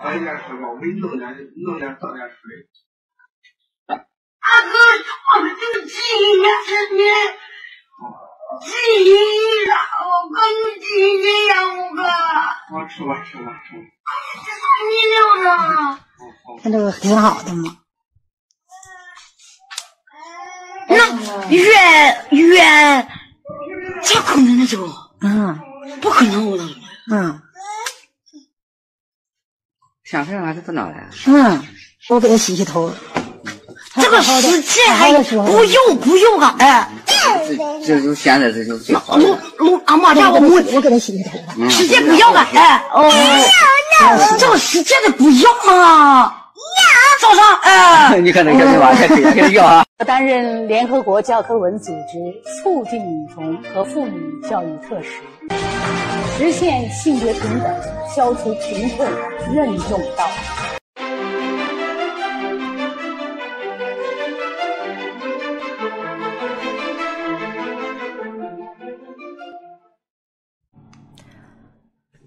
我应该吃吧，我给你弄点，弄点倒点水。大哥，我记的鸡呢？天记鸡呢？我跟你鸡呢呀？五哥。我吃吧，吃吧，吃。你上哪看这个挺好的嘛。那远远，这可能这个，嗯，不可能，我操。嗯。洗完还是不挠了？嗯，我给他洗洗头。这个湿巾还不用不用啊？哎，这这现在这种最好的。弄弄阿妈家我我给他洗洗头，不要了哎哦。这个湿巾的不要吗？要早上哎。你看那今天晚上要啊。担任联合国教科文组织促进女童和妇女教育特使。实现性别平等，消除贫困，任重道。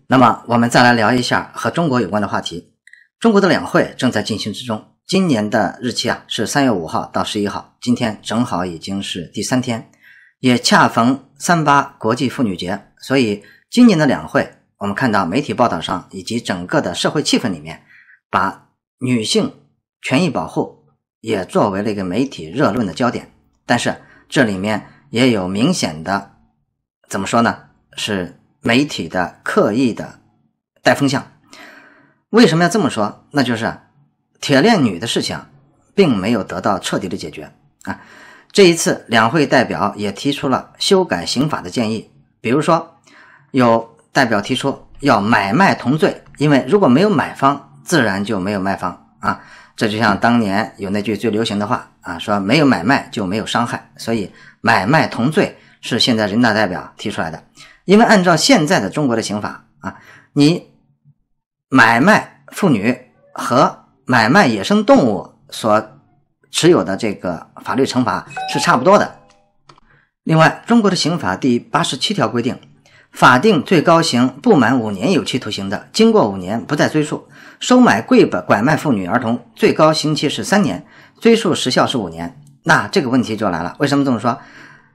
那么，我们再来聊一下和中国有关的话题。中国的两会正在进行之中，今年的日期啊是三月五号到十一号，今天正好已经是第三天，也恰逢三八国际妇女节，所以。今年的两会，我们看到媒体报道上以及整个的社会气氛里面，把女性权益保护也作为了一个媒体热论的焦点。但是这里面也有明显的，怎么说呢？是媒体的刻意的带风向。为什么要这么说？那就是铁链女的事情并没有得到彻底的解决啊！这一次两会代表也提出了修改刑法的建议，比如说。有代表提出要买卖同罪，因为如果没有买方，自然就没有卖方啊。这就像当年有那句最流行的话啊，说没有买卖就没有伤害，所以买卖同罪是现在人大代表提出来的。因为按照现在的中国的刑法啊，你买卖妇女和买卖野生动物所持有的这个法律惩罚是差不多的。另外，中国的刑法第八十七条规定。法定最高刑不满五年有期徒刑的，经过五年不再追诉；收买、拐卖妇女、儿童，最高刑期是三年，追诉时效是五年。那这个问题就来了，为什么这么说？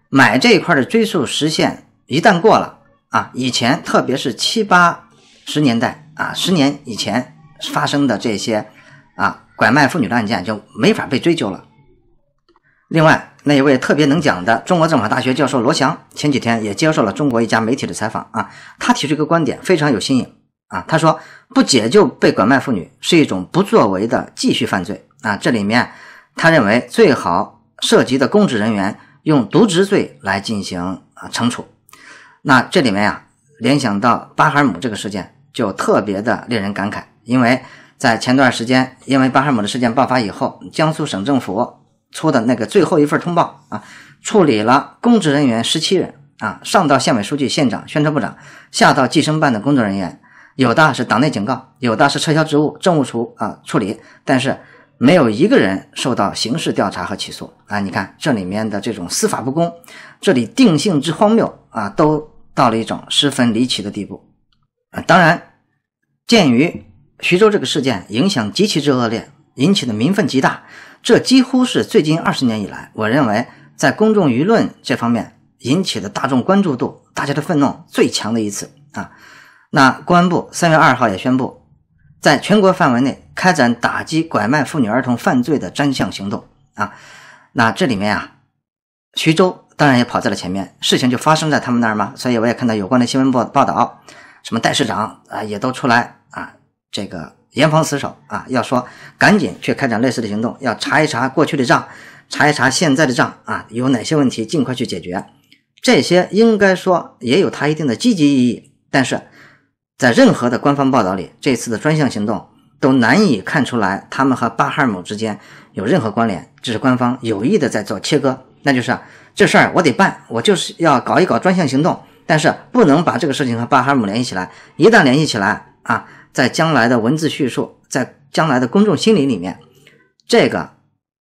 买这一块的追诉时限一旦过了啊，以前特别是七八十年代啊，十年以前发生的这些啊拐卖妇女的案件就没法被追究了。另外，那一位特别能讲的中国政法大学教授罗翔前几天也接受了中国一家媒体的采访啊，他提出一个观点非常有新颖啊，他说不解救被拐卖妇女是一种不作为的继续犯罪啊，这里面他认为最好涉及的公职人员用渎职罪来进行啊惩处，那这里面呀联想到巴哈尔姆这个事件就特别的令人感慨，因为在前段时间因为巴哈姆的事件爆发以后，江苏省政府。出的那个最后一份通报啊，处理了公职人员十七人啊，上到县委书记、县长、宣传部长，下到计生办的工作人员，有的是党内警告，有的是撤销职务、政务处啊处理，但是没有一个人受到刑事调查和起诉啊。你看这里面的这种司法不公，这里定性之荒谬啊，都到了一种十分离奇的地步啊。当然，鉴于徐州这个事件影响极其之恶劣，引起的民愤极大。这几乎是最近二十年以来，我认为在公众舆论这方面引起的大众关注度、大家的愤怒最强的一次啊。那公安部三月二号也宣布，在全国范围内开展打击拐卖妇女儿童犯罪的专项行动啊。那这里面啊，徐州当然也跑在了前面，事情就发生在他们那儿嘛，所以我也看到有关的新闻报报道，什么代市长啊也都出来啊，这个。严防死守啊！要说赶紧去开展类似的行动，要查一查过去的账，查一查现在的账啊，有哪些问题尽快去解决。这些应该说也有它一定的积极意义，但是在任何的官方报道里，这次的专项行动都难以看出来他们和巴哈姆之间有任何关联。这是官方有意的在做切割，那就是这事儿我得办，我就是要搞一搞专项行动，但是不能把这个事情和巴哈姆联系起来。一旦联系起来啊！在将来的文字叙述，在将来的公众心理里面，这个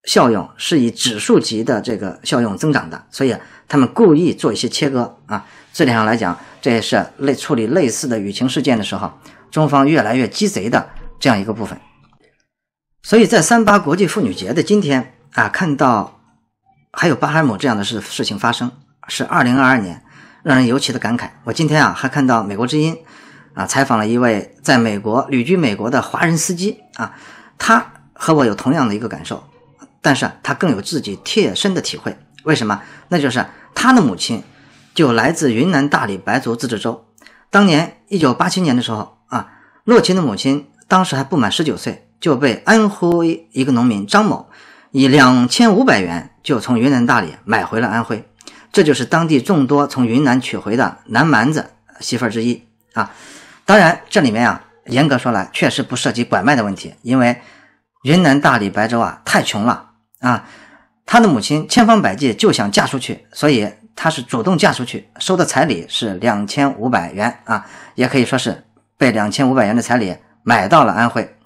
效用是以指数级的这个效用增长的，所以他们故意做一些切割啊。这点上来讲，这也是类处理类似的舆情事件的时候，中方越来越鸡贼的这样一个部分。所以在三八国际妇女节的今天啊，看到还有巴海姆这样的事事情发生，是二零二二年，让人尤其的感慨。我今天啊还看到《美国之音》。啊，采访了一位在美国旅居美国的华人司机啊，他和我有同样的一个感受，但是他更有自己切身的体会。为什么？那就是他的母亲就来自云南大理白族自治州。当年一九八七年的时候啊，洛琴的母亲当时还不满十九岁，就被安徽一个农民张某以两千五百元就从云南大理买回了安徽，这就是当地众多从云南娶回的南蛮子媳妇之一啊。当然，这里面啊，严格说来，确实不涉及拐卖的问题，因为云南大理白州啊太穷了啊，他的母亲千方百计就想嫁出去，所以他是主动嫁出去，收的彩礼是两千五百元啊，也可以说是被两千五百元的彩礼买到了安徽。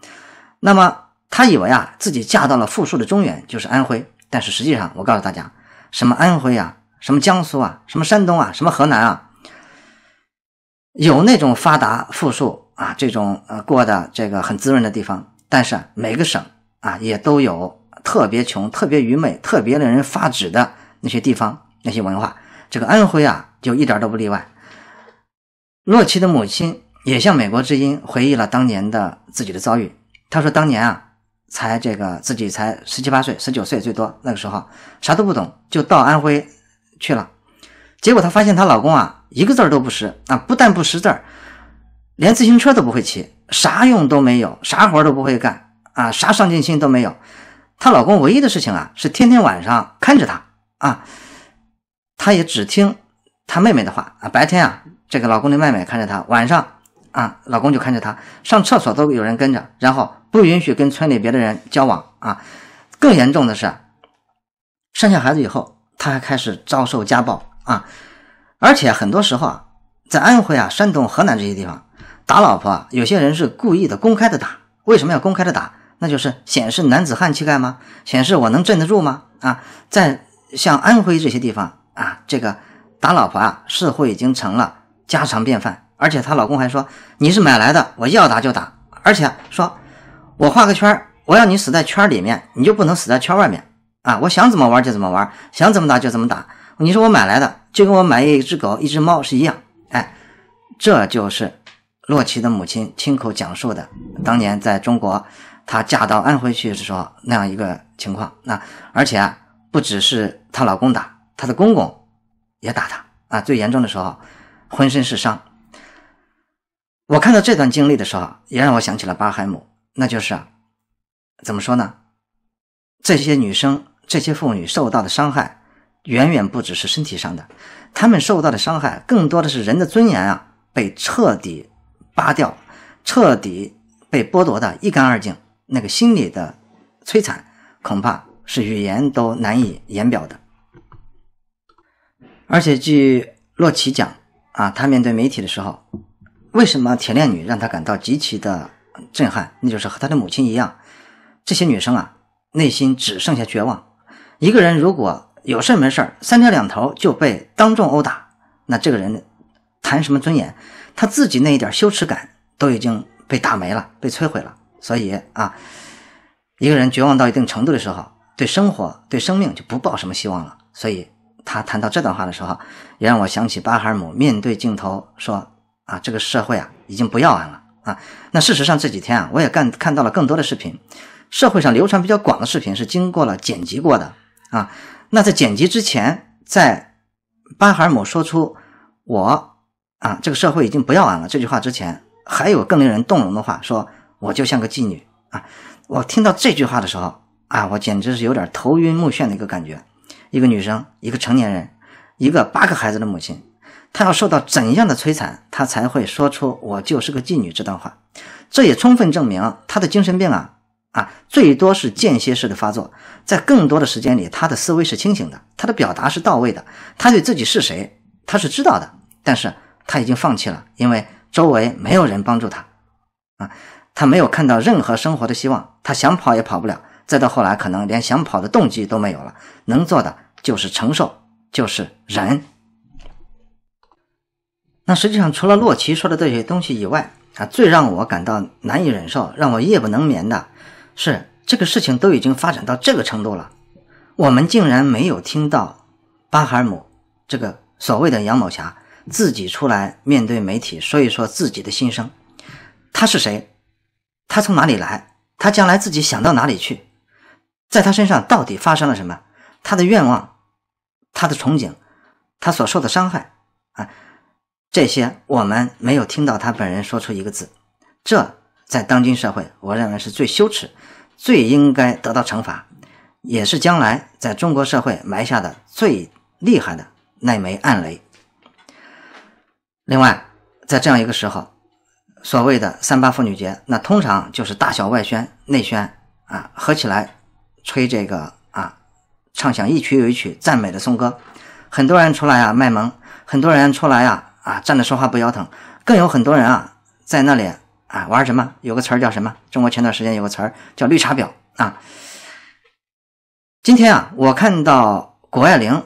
那么他以为啊自己嫁到了富庶的中原，就是安徽，但是实际上，我告诉大家，什么安徽啊，什么江苏啊，什么山东啊，什么河南啊。有那种发达富庶啊，这种呃过的这个很滋润的地方，但是每个省啊也都有特别穷、特别愚昧、特别令人发指的那些地方、那些文化。这个安徽啊就一点都不例外。洛奇的母亲也向美国之音回忆了当年的自己的遭遇。他说：“当年啊，才这个自己才十七八岁，十九岁最多，那个时候啥都不懂，就到安徽去了。”结果她发现她老公啊，一个字儿都不识啊，不但不识字儿，连自行车都不会骑，啥用都没有，啥活都不会干啊，啥上进心都没有。她老公唯一的事情啊，是天天晚上看着她啊，她也只听她妹妹的话啊。白天啊，这个老公的妹妹看着她，晚上啊，老公就看着她。上厕所都有人跟着，然后不允许跟村里别的人交往啊。更严重的是，生下孩子以后，她还开始遭受家暴。啊！而且很多时候啊，在安徽啊、山东、河南这些地方打老婆，有些人是故意的、公开的打。为什么要公开的打？那就是显示男子汉气概吗？显示我能镇得住吗？啊，在像安徽这些地方啊，这个打老婆啊，似乎已经成了家常便饭。而且她老公还说：“你是买来的，我要打就打。”而且说：“我画个圈，我要你死在圈里面，你就不能死在圈外面啊！我想怎么玩就怎么玩，想怎么打就怎么打。”你说我买来的就跟我买一只狗一只猫是一样，哎，这就是洛奇的母亲亲口讲述的，当年在中国她嫁到安徽去的时候那样一个情况。那而且不只是她老公打，她的公公也打她啊。最严重的时候，浑身是伤。我看到这段经历的时候，也让我想起了巴海姆，那就是啊，怎么说呢？这些女生、这些妇女受到的伤害。远远不只是身体上的，他们受到的伤害更多的是人的尊严啊，被彻底扒掉，彻底被剥夺的一干二净。那个心理的摧残，恐怕是语言都难以言表的。而且据洛奇讲啊，他面对媒体的时候，为什么铁链女让他感到极其的震撼？那就是和他的母亲一样，这些女生啊，内心只剩下绝望。一个人如果有事没事三天两头就被当众殴打，那这个人谈什么尊严？他自己那一点羞耻感都已经被打没了，被摧毁了。所以啊，一个人绝望到一定程度的时候，对生活、对生命就不抱什么希望了。所以他谈到这段话的时候，也让我想起巴尔姆面对镜头说：“啊，这个社会啊，已经不要俺了啊。”那事实上这几天啊，我也看看到了更多的视频。社会上流传比较广的视频是经过了剪辑过的啊。那在剪辑之前，在巴哈姆说出“我啊，这个社会已经不要俺了”这句话之前，还有更令人动容的话，说我就像个妓女啊！我听到这句话的时候啊，我简直是有点头晕目眩的一个感觉。一个女生，一个成年人，一个八个孩子的母亲，她要受到怎样的摧残，她才会说出“我就是个妓女”这段话？这也充分证明她的精神病啊！啊，最多是间歇式的发作，在更多的时间里，他的思维是清醒的，他的表达是到位的，他对自己是谁，他是知道的。但是他已经放弃了，因为周围没有人帮助他，啊，他没有看到任何生活的希望，他想跑也跑不了，再到后来，可能连想跑的动机都没有了，能做的就是承受，就是忍。那实际上，除了洛奇说的这些东西以外，啊，最让我感到难以忍受，让我夜不能眠的。是这个事情都已经发展到这个程度了，我们竟然没有听到巴海尔姆这个所谓的杨某霞自己出来面对媒体说一说自己的心声。他是谁？他从哪里来？他将来自己想到哪里去？在他身上到底发生了什么？他的愿望，他的憧憬，他所受的伤害啊，这些我们没有听到他本人说出一个字。这。在当今社会，我认为是最羞耻、最应该得到惩罚，也是将来在中国社会埋下的最厉害的那枚暗雷。另外，在这样一个时候，所谓的“三八妇女节”，那通常就是大小外宣、内宣啊合起来吹这个啊，唱响一曲又一曲赞美的颂歌。很多人出来啊卖萌，很多人出来啊啊站着说话不腰疼，更有很多人啊在那里。啊，玩什么？有个词儿叫什么？中国前段时间有个词儿叫“绿茶婊”啊。今天啊，我看到谷爱凌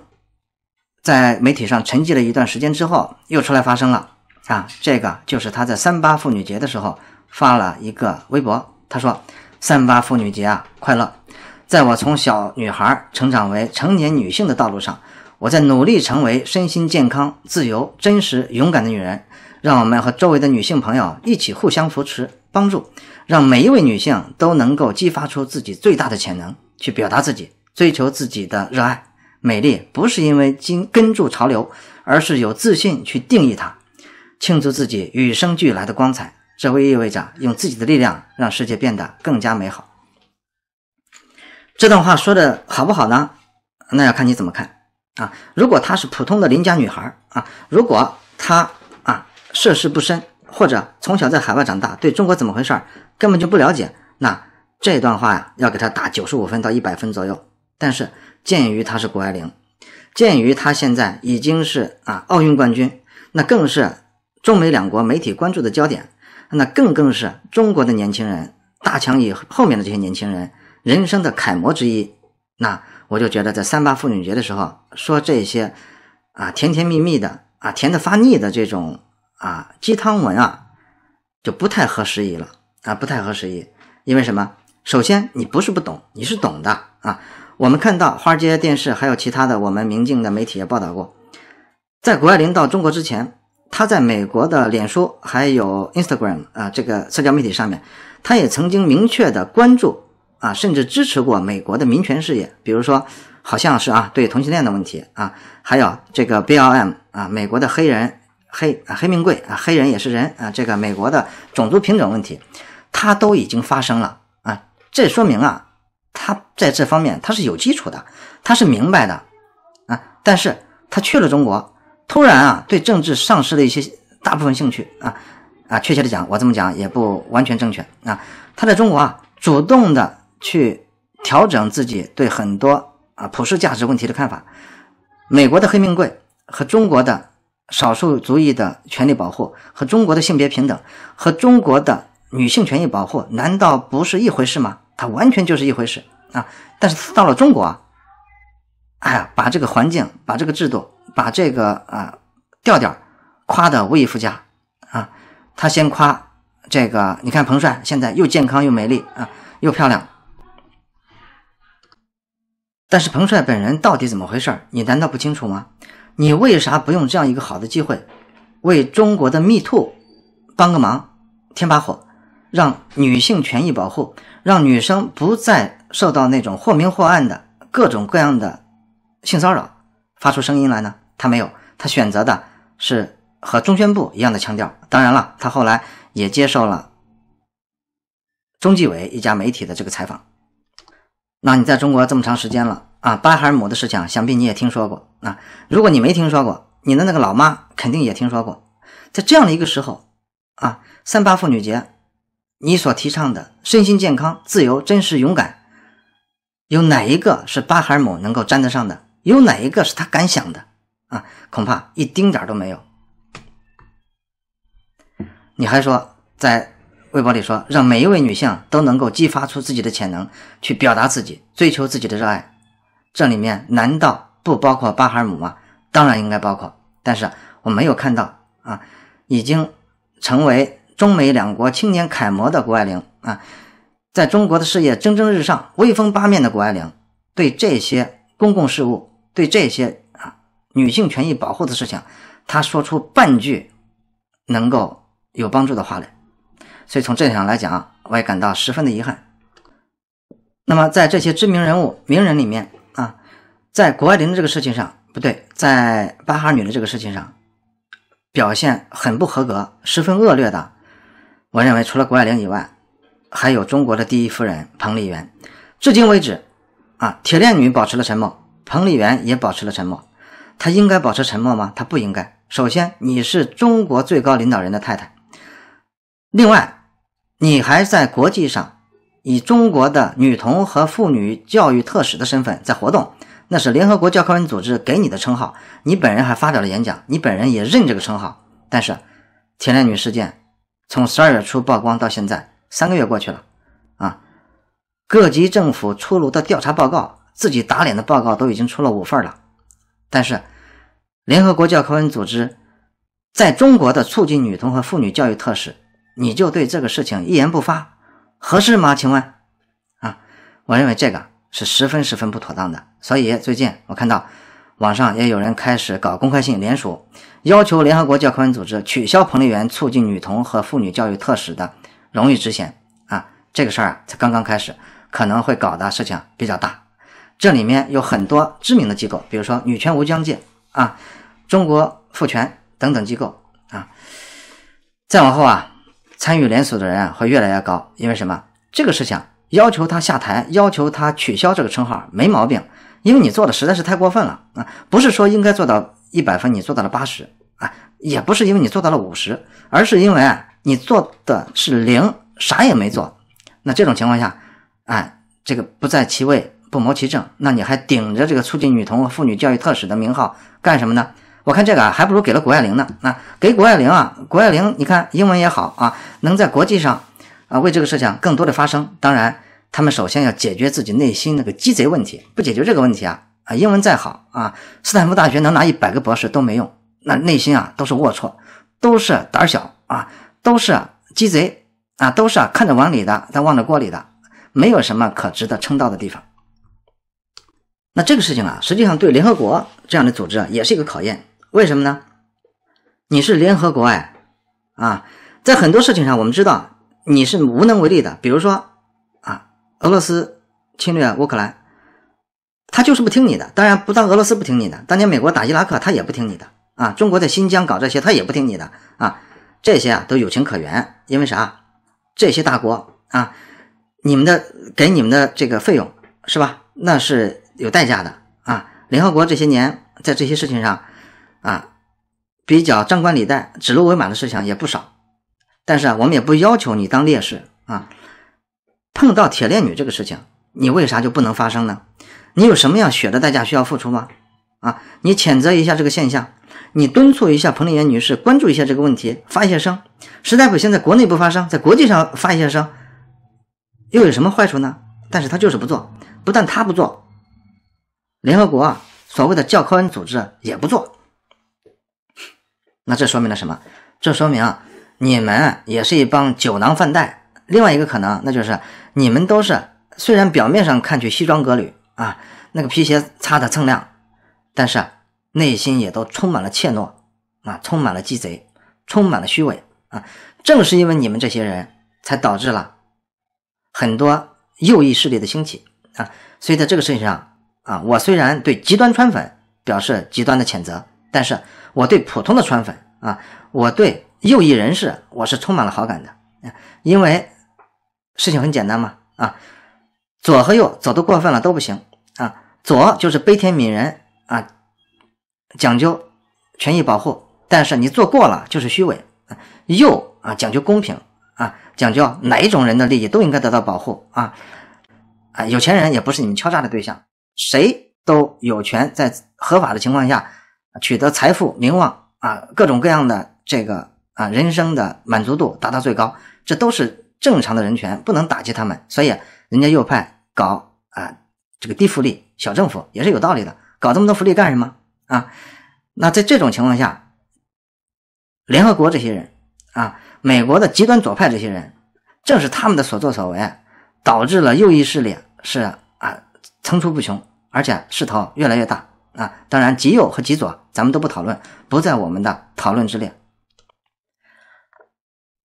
在媒体上沉寂了一段时间之后，又出来发声了啊。这个就是她在三八妇女节的时候发了一个微博，她说：“三八妇女节啊，快乐！在我从小女孩成长为成年女性的道路上，我在努力成为身心健康、自由、真实、勇敢的女人。”让我们和周围的女性朋友一起互相扶持、帮助，让每一位女性都能够激发出自己最大的潜能，去表达自己，追求自己的热爱。美丽不是因为紧跟住潮流，而是有自信去定义它，庆祝自己与生俱来的光彩。这会意味着用自己的力量让世界变得更加美好。这段话说的好不好呢？那要看你怎么看啊。如果她是普通的邻家女孩啊，如果她。涉世不深，或者从小在海外长大，对中国怎么回事儿根本就不了解，那这段话呀，要给他打九十五分到一百分左右。但是鉴于他是谷爱凌，鉴于他现在已经是啊奥运冠军，那更是中美两国媒体关注的焦点，那更更是中国的年轻人大强以后面的这些年轻人人生的楷模之一。那我就觉得在三八妇女节的时候说这些，啊甜甜蜜蜜的啊甜的发腻的这种。啊，鸡汤文啊，就不太合时宜了啊，不太合时宜。因为什么？首先，你不是不懂，你是懂的啊。我们看到华尔街电视，还有其他的，我们明镜的媒体也报道过，在谷爱凌到中国之前，他在美国的脸书还有 Instagram 啊，这个社交媒体上面，他也曾经明确的关注啊，甚至支持过美国的民权事业，比如说，好像是啊，对同性恋的问题啊，还有这个 BLM 啊，美国的黑人。黑啊，黑命贵啊，黑人也是人啊，这个美国的种族平等问题，它都已经发生了啊，这说明啊，他在这方面他是有基础的，他是明白的啊，但是他去了中国，突然啊，对政治丧失了一些大部分兴趣啊啊，确切的讲，我这么讲也不完全正确啊，他在中国啊，主动的去调整自己对很多啊普世价值问题的看法，美国的黑命贵和中国的。少数族裔的权利保护和中国的性别平等，和中国的女性权益保护，难道不是一回事吗？它完全就是一回事啊！但是到了中国，哎呀，把这个环境、把这个制度、把这个啊调调夸得无以复加啊！他先夸这个，你看彭帅现在又健康又美丽啊，又漂亮。但是彭帅本人到底怎么回事？你难道不清楚吗？你为啥不用这样一个好的机会，为中国的 o 兔帮个忙，添把火，让女性权益保护，让女生不再受到那种或明或暗的各种各样的性骚扰，发出声音来呢？他没有，他选择的是和中宣部一样的腔调。当然了，他后来也接受了中纪委一家媒体的这个采访。那你在中国这么长时间了？啊，巴海尔姆的事情，想必你也听说过啊。如果你没听说过，你的那个老妈肯定也听说过。在这样的一个时候，啊，三八妇女节，你所提倡的身心健康、自由、真实、勇敢，有哪一个是巴海尔姆能够沾得上的？有哪一个是他敢想的？啊，恐怕一丁点都没有。你还说在微博里说，让每一位女性都能够激发出自己的潜能，去表达自己，追求自己的热爱。这里面难道不包括巴尔姆吗？当然应该包括，但是我没有看到啊，已经成为中美两国青年楷模的谷爱凌啊，在中国的事业蒸蒸日上、威风八面的谷爱凌，对这些公共事务、对这些啊女性权益保护的事情，他说出半句能够有帮助的话来，所以从这点上来讲，我也感到十分的遗憾。那么在这些知名人物、名人里面，在谷爱凌的这个事情上不对，在巴哈女的这个事情上，表现很不合格，十分恶劣的。我认为除了谷爱凌以外，还有中国的第一夫人彭丽媛。至今为止，啊，铁链女保持了沉默，彭丽媛也保持了沉默。她应该保持沉默吗？她不应该。首先，你是中国最高领导人的太太，另外，你还在国际上以中国的女童和妇女教育特使的身份在活动。那是联合国教科文组织给你的称号，你本人还发表了演讲，你本人也认这个称号。但是，田亮女事件从十二月初曝光到现在，三个月过去了，啊，各级政府出炉的调查报告，自己打脸的报告都已经出了五份了。但是，联合国教科文组织在中国的促进女童和妇女教育特使，你就对这个事情一言不发，合适吗？请问，啊，我认为这个。是十分十分不妥当的，所以最近我看到网上也有人开始搞公开性联署，要求联合国教科文组织取消彭丽媛促进女童和妇女教育特使的荣誉职衔啊，这个事儿啊才刚刚开始，可能会搞的事情比较大，这里面有很多知名的机构，比如说女权无疆界啊、中国父权等等机构啊，再往后啊，参与联署的人啊会越来越高，因为什么？这个事情。要求他下台，要求他取消这个称号，没毛病，因为你做的实在是太过分了啊！不是说应该做到一百分，你做到了八十啊，也不是因为你做到了五十，而是因为你做的是零，啥也没做。那这种情况下，哎，这个不在其位不谋其政，那你还顶着这个促进女童和妇女教育特使的名号干什么呢？我看这个啊，还不如给了谷爱凌呢。那给谷爱凌啊，谷爱凌，你看英文也好啊，能在国际上。啊，为这个事情更多的发声，当然，他们首先要解决自己内心那个鸡贼问题，不解决这个问题啊，啊，英文再好啊，斯坦福大学能拿一百个博士都没用，那内心啊都是龌龊，都是胆小啊，都是鸡贼啊，都是啊看着碗里的但望着锅里的，没有什么可值得称道的地方。那这个事情啊，实际上对联合国这样的组织啊也是一个考验，为什么呢？你是联合国哎，啊，在很多事情上我们知道。你是无能为力的，比如说啊，俄罗斯侵略乌克兰，他就是不听你的。当然，不但俄罗斯不听你的，当年美国打伊拉克，他也不听你的啊。中国在新疆搞这些，他也不听你的啊。这些啊都有情可原，因为啥？这些大国啊，你们的给你们的这个费用是吧？那是有代价的啊。联合国这些年在这些事情上啊，比较张冠李戴、指鹿为马的事情也不少。但是啊，我们也不要求你当烈士啊！碰到铁链女这个事情，你为啥就不能发生呢？你有什么样血的代价需要付出吗？啊，你谴责一下这个现象，你敦促一下彭丽媛女士关注一下这个问题，发一些声。实在不行，在国内不发声，在国际上发一些声，又有什么坏处呢？但是他就是不做。不但他不做，联合国啊，所谓的教科文组织也不做。那这说明了什么？这说明啊。你们也是一帮酒囊饭袋。另外一个可能，那就是你们都是虽然表面上看去西装革履啊，那个皮鞋擦得锃亮，但是内心也都充满了怯懦啊，充满了鸡贼，充满了虚伪啊。正是因为你们这些人才导致了很多右翼势力的兴起啊。所以在这个事情上啊，我虽然对极端川粉表示极端的谴责，但是我对普通的川粉啊，我对。右翼人士，我是充满了好感的，因为事情很简单嘛，啊，左和右，走的过分了都不行啊，左就是悲天悯人啊，讲究权益保护，但是你做过了就是虚伪。右啊，讲究公平啊，讲究哪一种人的利益都应该得到保护啊，啊，有钱人也不是你们敲诈的对象，谁都有权在合法的情况下取得财富、名望啊，各种各样的这个。啊，人生的满足度达到最高，这都是正常的人权，不能打击他们。所以，人家右派搞啊这个低福利小政府也是有道理的。搞这么多福利干什么啊？那在这种情况下，联合国这些人啊，美国的极端左派这些人，正是他们的所作所为，导致了右翼势力是啊层出不穷，而且势头越来越大啊。当然，极右和极左咱们都不讨论，不在我们的讨论之列。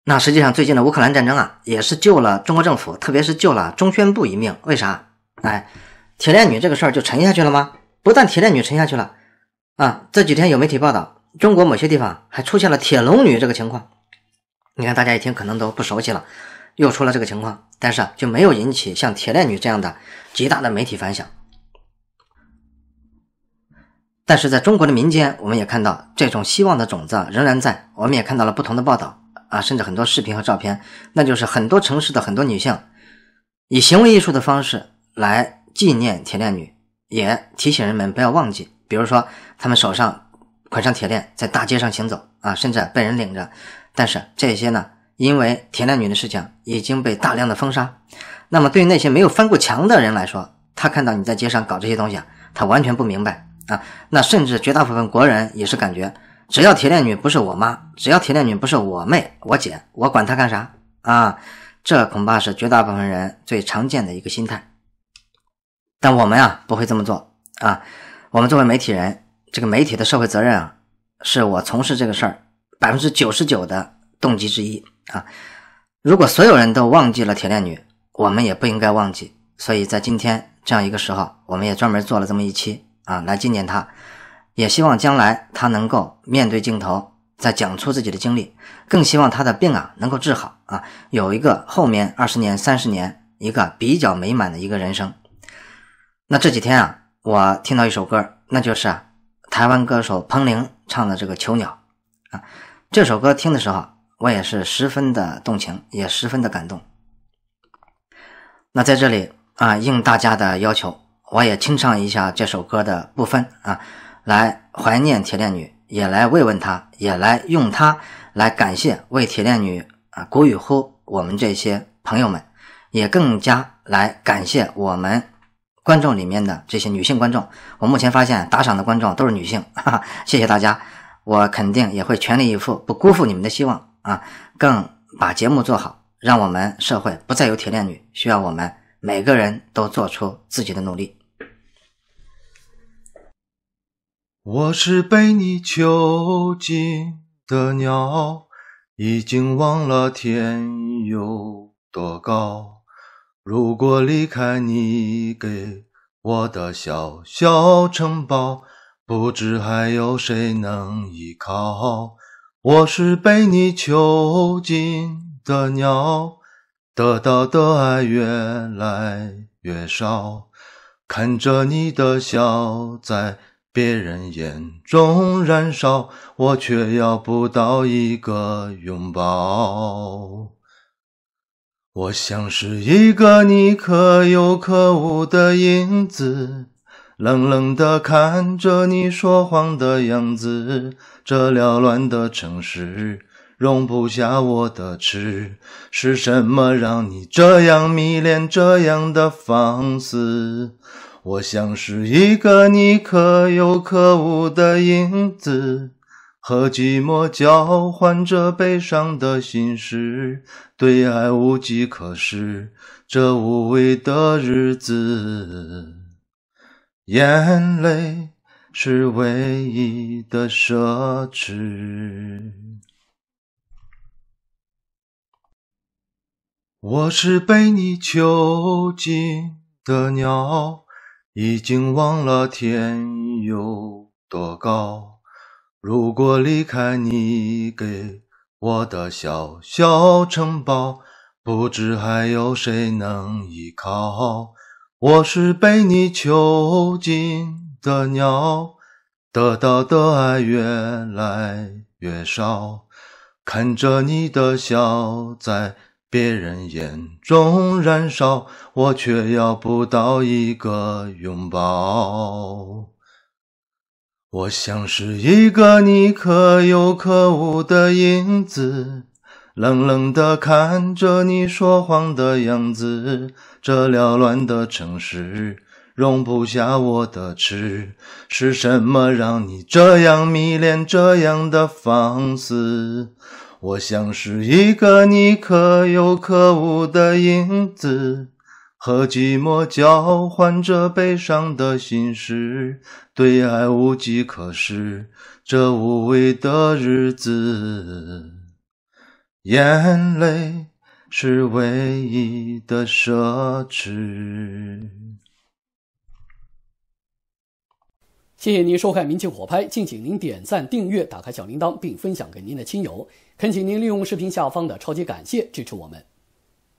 那实际上，最近的乌克兰战争啊，也是救了中国政府，特别是救了中宣部一命。为啥？哎，铁链女这个事儿就沉下去了吗？不但铁链女沉下去了，啊，这几天有媒体报道，中国某些地方还出现了铁笼女这个情况。你看，大家一听可能都不熟悉了，又出了这个情况，但是啊，就没有引起像铁链女这样的极大的媒体反响。但是在中国的民间，我们也看到这种希望的种子仍然在，我们也看到了不同的报道。啊，甚至很多视频和照片，那就是很多城市的很多女性，以行为艺术的方式来纪念铁链女，也提醒人们不要忘记。比如说，他们手上捆上铁链，在大街上行走啊，甚至被人领着。但是这些呢，因为铁链女的事情已经被大量的封杀。那么对于那些没有翻过墙的人来说，他看到你在街上搞这些东西啊，他完全不明白啊。那甚至绝大部分国人也是感觉。只要铁链女不是我妈，只要铁链女不是我妹、我姐，我管她干啥啊？这恐怕是绝大部分人最常见的一个心态。但我们啊，不会这么做啊。我们作为媒体人，这个媒体的社会责任啊，是我从事这个事儿百分之九十九的动机之一啊。如果所有人都忘记了铁链女，我们也不应该忘记。所以在今天这样一个时候，我们也专门做了这么一期啊，来纪念她。也希望将来他能够面对镜头，再讲出自己的经历，更希望他的病啊能够治好啊，有一个后面二十年、三十年一个比较美满的一个人生。那这几天啊，我听到一首歌，那就是啊台湾歌手彭羚唱的这个《囚鸟》啊。这首歌听的时候，我也是十分的动情，也十分的感动。那在这里啊，应大家的要求，我也清唱一下这首歌的部分啊。来怀念铁链女，也来慰问她，也来用她来感谢为铁链女啊鼓与呼我们这些朋友们，也更加来感谢我们观众里面的这些女性观众。我目前发现打赏的观众都是女性，哈哈，谢谢大家。我肯定也会全力以赴，不辜负你们的希望啊，更把节目做好，让我们社会不再有铁链女。需要我们每个人都做出自己的努力。我是被你囚禁的鸟，已经忘了天有多高。如果离开你给我的小小城堡，不知还有谁能依靠。我是被你囚禁的鸟，得到的爱越来越少，看着你的笑在。别人眼中燃烧，我却要不到一个拥抱。我像是一个你可有可无的影子，冷冷地看着你说谎的样子。这缭乱的城市容不下我的痴，是什么让你这样迷恋，这样的放肆？我像是一个你可有可无的影子，和寂寞交换着悲伤的心事，对爱无计可施。这无味的日子，眼泪是唯一的奢侈。我是被你囚禁的鸟。已经忘了天有多高。如果离开你给我的小小城堡，不知还有谁能依靠。我是被你囚禁的鸟，得到的爱越来越少，看着你的笑在。别人眼中燃烧，我却要不到一个拥抱。我像是一个你可有可无的影子，冷冷地看着你说谎的样子。这缭乱的城市容不下我的痴，是什么让你这样迷恋，这样的放肆？我像是一个你可有可无的影子，和寂寞交换着悲伤的心事，对爱无计可施。这无味的日子，眼泪是唯一的奢侈。谢谢您收看《民警火拍》，敬请您点赞、订阅、打开小铃铛，并分享给您的亲友。恳请您利用视频下方的超级感谢支持我们。